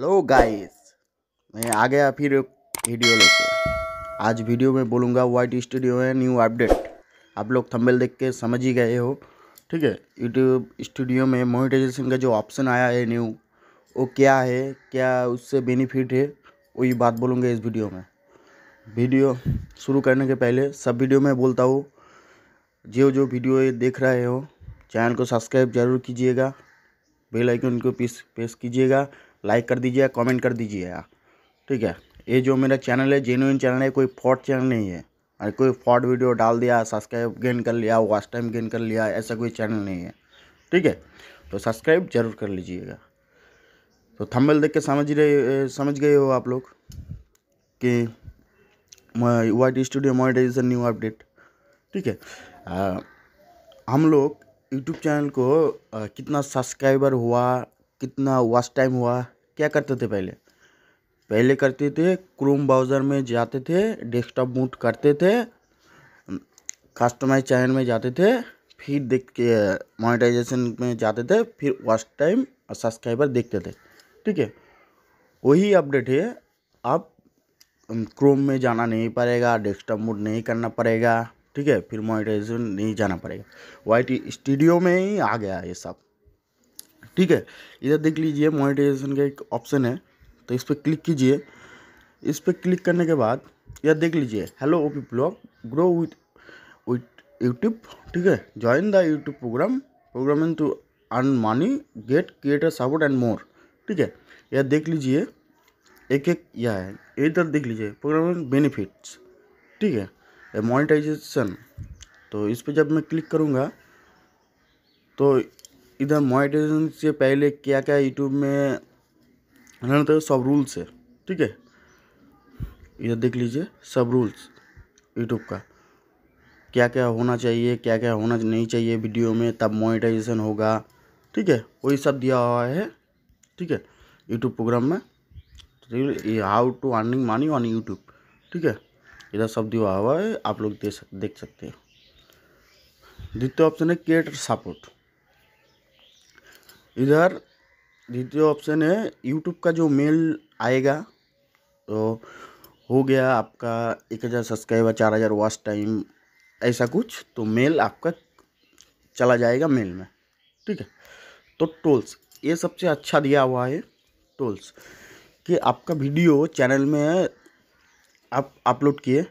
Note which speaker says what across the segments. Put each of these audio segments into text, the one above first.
Speaker 1: hello guys मैं आ गया फिर वीडियो लेके आज वीडियो में बोलूँगा वाइट स्टूडियो है न्यू अपडेट आप लोग थंबनेल देख के समझ ही गए हो ठीक है यूट्यूब स्टूडियो में मोनिटाइजेशन का जो ऑप्शन आया है न्यू वो क्या है क्या उससे बेनिफिट है वही बात बोलूँगा इस वीडियो में वीडियो शुरू करने के पहले सब वीडियो में बोलता हूँ जो जो वीडियो ये देख रहे हो चैनल को सब्सक्राइब जरूर कीजिएगा बेल आइकन को प्रेस कीजिएगा लाइक कर दीजिए कमेंट कर यार ठीक है ये जो मेरा चैनल है जेनुइन चैनल है कोई फ्रॉड चैनल नहीं है और कोई फ्रॉड वीडियो डाल दिया सब्सक्राइब गेन कर लिया वॉच टाइम गेन कर लिया ऐसा कोई चैनल नहीं है ठीक है तो सब्सक्राइब जरूर कर लीजिएगा तो थम्बल देख के समझ रहे समझ गए हो आप लोग कि Y T studio monetization new update ठीक है आ, हम लोग यूट्यूब चैनल को आ, कितना सब्सक्राइबर हुआ कितना वॉच टाइम हुआ क्या करते थे पहले पहले करते थे क्रोम ब्राउज़र में जाते थे डेस्कटॉप बूट करते थे कस्टमाइज चैनल में जाते थे फिर देख के मोनेटाइजेशन में जाते थे फिर वर्स्ट टाइम और सब्सक्राइबर देखते थे ठीक है वही अपडेट है आप क्रोम में जाना नहीं पड़ेगा डेस्कटॉप मूड नहीं करना पड़ेगा ठीक है फिर मोनेटाइजेशन नहीं जाना पड़ेगा वाई स्टूडियो में ही आ गया ये सब ठीक है इधर देख लीजिए मोनिटाइजेशन का एक ऑप्शन है तो इस पर क्लिक कीजिए इस पर क्लिक करने के बाद यह देख लीजिए hello OP blog grow with with YouTube ठीक है join the YouTube program programming to earn money get creator support and more ठीक है यह देख लीजिए एक एक यह है इधर देख लीजिए प्रोग्रामिंग बेनिफिट्स ठीक है मोनिटाइजेशन तो इस पर जब मैं क्लिक करूँगा तो इधर मोनेटाइजेशन से पहले क्या क्या यूट्यूब में अनंतर सब रूल्स है ठीक है इधर देख लीजिए सब रूल्स यूट्यूब का क्या क्या होना चाहिए क्या क्या होना नहीं चाहिए वीडियो में तब मोनेटाइजेशन होगा ठीक है वही सब दिया हुआ है ठीक है यूट्यूब प्रोग्राम में how to earning money on YouTube ठीक है इधर सब दिया हुआ है आप लोग दे सक देख सकते हैं द्वितीय ऑप्शन है क्रिएटर सपोर्ट इधर द्वितीय ऑप्शन है यूट्यूब का जो मेल आएगा तो हो गया आपका एक हज़ार सब्सक्राइबर चार हज़ार वॉच टाइम ऐसा कुछ तो मेल आपका चला जाएगा मेल में ठीक है तो टोल्स ये सबसे अच्छा दिया हुआ है टोल्स कि आपका वीडियो चैनल में आप अपलोड किए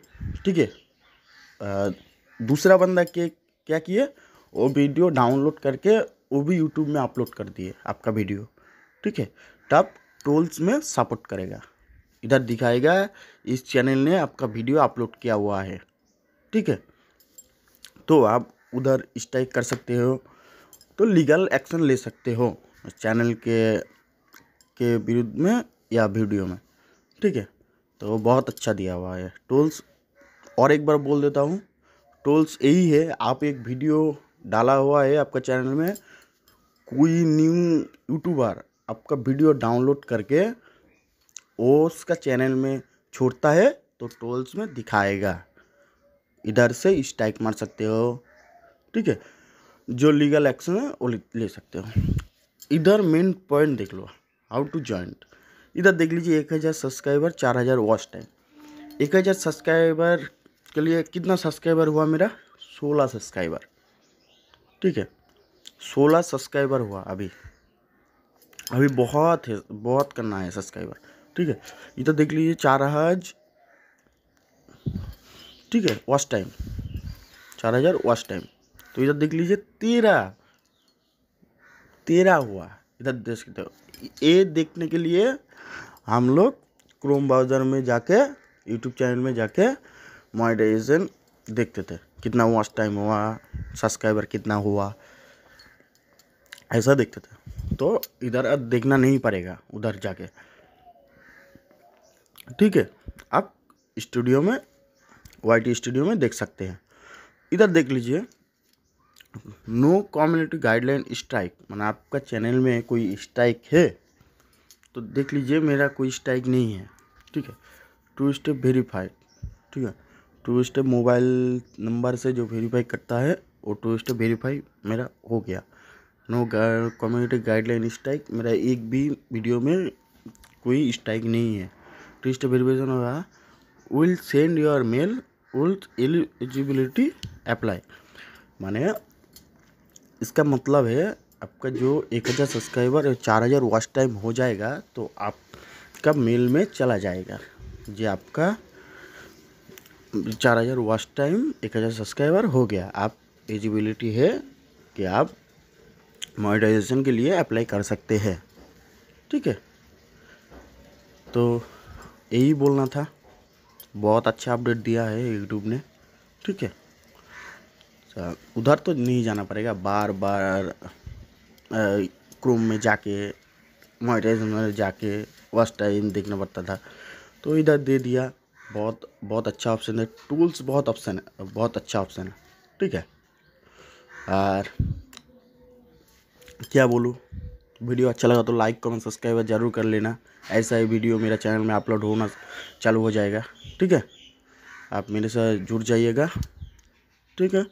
Speaker 1: ठीक है दूसरा बंदा के क्या किए वो वीडियो डाउनलोड करके वो भी यूट्यूब में अपलोड कर दिए आपका वीडियो ठीक है तब ट्रोल्स में सपोर्ट करेगा इधर दिखाएगा इस चैनल ने आपका वीडियो अपलोड किया हुआ है ठीक है तो आप उधर स्ट्राइक कर सकते हो तो लीगल एक्शन ले सकते हो चैनल के के विरुद्ध में या वीडियो में ठीक है तो बहुत अच्छा दिया हुआ है टोल्स और एक बार बोल देता हूँ टोल्स यही है आप एक वीडियो डाला हुआ है आपका चैनल में कोई न्यू यूट्यूबर आपका वीडियो डाउनलोड करके वो उसका चैनल में छोड़ता है तो टोल्स में दिखाएगा इधर से स्ट्राइक मार सकते हो ठीक है जो लीगल एक्शन है वो ले सकते हो इधर मेन पॉइंट देख लो हाउ टू जॉइंट इधर देख लीजिए एक हज़ार सब्सक्राइबर चार हज़ार वॉच टाइम एक हज़ार सब्सक्राइबर के लिए कितना सब्सक्राइबर हुआ मेरा सोलह सब्सक्राइबर ठीक है सोलह सब्सक्राइबर हुआ अभी अभी बहुत है बहुत करना है सब्सक्राइबर ठीक है ये तो देख लीजिए चार हज ठीक है वॉच टाइम चार हज़ार वॉच टाइम तो इधर देख लीजिए तेरह तेरह हुआ इधर देख सकते ये देखने के लिए हम लोग क्रोम ब्राउज़र में जाके यूट्यूब चैनल में जाके मोनिटाइजेशन देखते थे कितना वॉच टाइम हुआ सब्सक्राइबर कितना हुआ ऐसा देखते थे तो इधर अब देखना नहीं पड़ेगा उधर जाके ठीक है आप स्टूडियो में वाई स्टूडियो में देख सकते हैं इधर देख लीजिए नो कम्युनिटी गाइडलाइन स्ट्राइक मैंने आपका चैनल में कोई स्ट्राइक है तो देख लीजिए मेरा कोई स्ट्राइक नहीं है ठीक है टू स्टेप वेरीफाई ठीक है टू स्टेप मोबाइल नंबर से जो वेरीफाई करता है वो टू स्टेप वेरीफाई मेरा हो गया नो कम्युनिटी गाइडलाइन स्ट्राइक मेरा एक भी वीडियो में कोई स्ट्राइक नहीं है ट्विस्ट वेरिफिकेशन होगा will send your mail will eligibility apply माने इसका मतलब है आपका जो एक हज़ार सब्सक्राइबर या चार हज़ार वॉच टाइम हो जाएगा तो आपका मेल में चला जाएगा जी आपका चार हज़ार वॉच टाइम एक हज़ार सब्सक्राइबर हो गया आप एलिजिबिलिटी है कि आप मोनेटाइजेशन के लिए अप्लाई कर सकते हैं ठीक है तो यही बोलना था बहुत अच्छा अपडेट दिया है यूट्यूब ने ठीक है अच्छा, उधर तो नहीं जाना पड़ेगा बार बार क्रोम में जाके मोनेटाइजेशन में जाके फर्स्ट टाइम देखना पड़ता था तो इधर दे दिया बहुत बहुत अच्छा ऑप्शन है टूल्स बहुत ऑप्शन है बहुत अच्छा ऑप्शन है ठीक है और क्या बोलूँ वीडियो अच्छा लगा तो लाइक कमेंट सब्सक्राइब ज़रूर कर लेना ऐसा ही वीडियो मेरा चैनल में अपलोड होना चालू हो जाएगा ठीक है आप मेरे साथ जुड़ जाइएगा ठीक है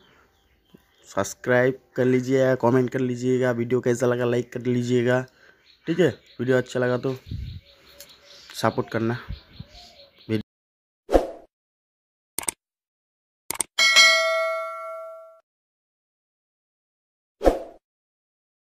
Speaker 1: सब्सक्राइब कर लीजिएगा कमेंट कर लीजिएगा वीडियो कैसा लगा लाइक कर लीजिएगा ठीक है वीडियो अच्छा लगा तो सपोर्ट करना